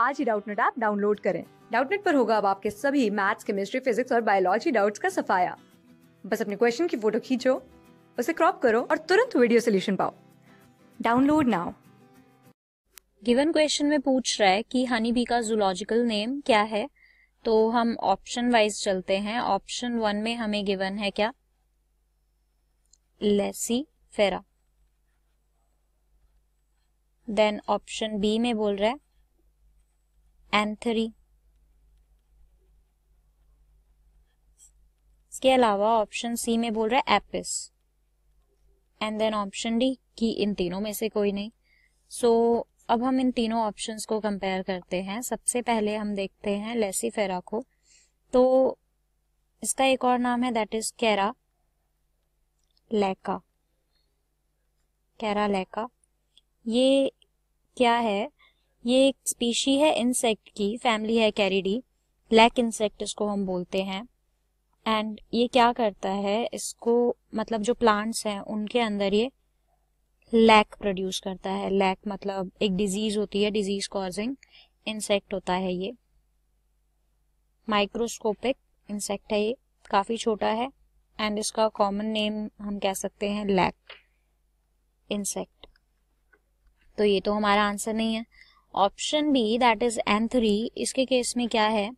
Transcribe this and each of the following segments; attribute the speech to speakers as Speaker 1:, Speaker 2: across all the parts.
Speaker 1: आज ही Doubtnut app download करें डाउटनेट पर होगा अब आपके सभी मैथ्स केमिस्ट्री फिजिक्स और बायोलॉजी डाउट्स का सफाया बस अपने क्वेश्चन की फोटो खींचो उसे क्रॉप करो और तुरंत वीडियो सोल्यूशन पाओ डाउनलोड नाउ गिवन क्वेश्चन में पूछ रहा है
Speaker 2: कि हनी बी का जूलॉजिकल नेम क्या है तो हम ऑप्शन वाइज चलते हैं ऑप्शन वन में हमें गिवन है क्या लेसी फेरा देन ऑप्शन बी में बोल रहा है एंथरी थ्री इसके अलावा ऑप्शन सी में बोल रहा है Apis and then option D कि इन तीनों में से कोई नहीं सो so, अब हम इन तीनों ऑप्शंस को कंपेयर करते हैं सबसे पहले हम देखते हैं लेसी फेरा को तो इसका एक और नाम है दैट इज कैरा लैका कैरा लैका ये क्या है ये एक स्पीशी है इंसेक्ट की फैमिली है कैरिडी ब्लैक इंसेक्ट इसको हम बोलते हैं एंड ये क्या करता है इसको मतलब जो प्लांट्स हैं उनके अंदर ये लैक प्रोड्यूस करता है लैक मतलब एक डिजीज होती है डिजीज कॉजिंग इंसेक्ट होता है ये माइक्रोस्कोपिक इंसेक्ट है ये काफ़ी छोटा है एंड इसका कॉमन नेम हम कह सकते हैं लैक इंसेक्ट तो ये तो हमारा आंसर नहीं है option B that is N three इसके केस में क्या है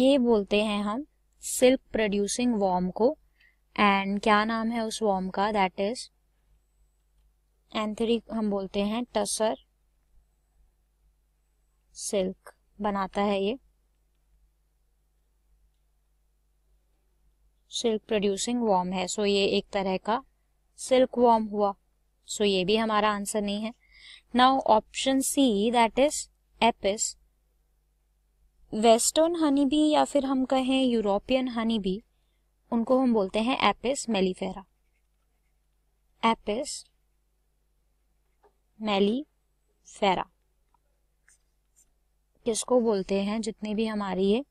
Speaker 2: ये बोलते हैं हम सिल्क प्रोड्यूसिंग वॉर्म को एंड क्या नाम है उस वॉर्म का दैट इज एंथरी हम बोलते हैं टसर सिल्क बनाता है ये सिल्क प्रोड्यूसिंग वॉर्म है सो so ये एक तरह का सिल्क वॉर्म हुआ सो so ये भी हमारा आंसर नहीं है Now option C that is Apis western honey भी या फिर हम कहें यूरोपियन हनी भी उनको हम बोलते हैं एपिस मेलीफेरा एपिस मेलीफेरा किसको बोलते हैं जितने भी हमारी ये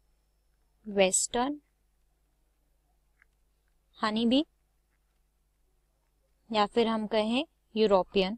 Speaker 2: वेस्टर्न हनी बी या फिर हम कहें यूरोपियन